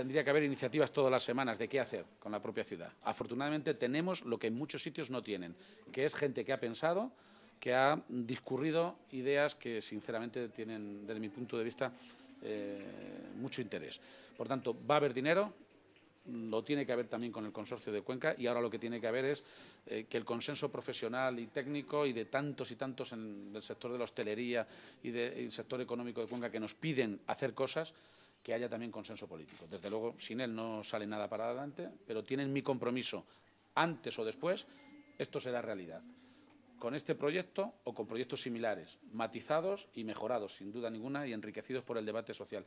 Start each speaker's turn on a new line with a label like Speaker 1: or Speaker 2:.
Speaker 1: tendría que haber iniciativas todas las semanas de qué hacer con la propia ciudad. Afortunadamente tenemos lo que en muchos sitios no tienen, que es gente que ha pensado, que ha discurrido ideas que sinceramente tienen, desde mi punto de vista, eh, mucho interés. Por tanto, va a haber dinero, lo tiene que haber también con el consorcio de Cuenca y ahora lo que tiene que haber es eh, que el consenso profesional y técnico y de tantos y tantos en el sector de la hostelería y del sector económico de Cuenca que nos piden hacer cosas, que haya también consenso político. Desde luego, sin él no sale nada para adelante, pero tienen mi compromiso. Antes o después, esto será realidad. Con este proyecto o con proyectos similares, matizados y mejorados, sin duda ninguna, y enriquecidos por el debate social.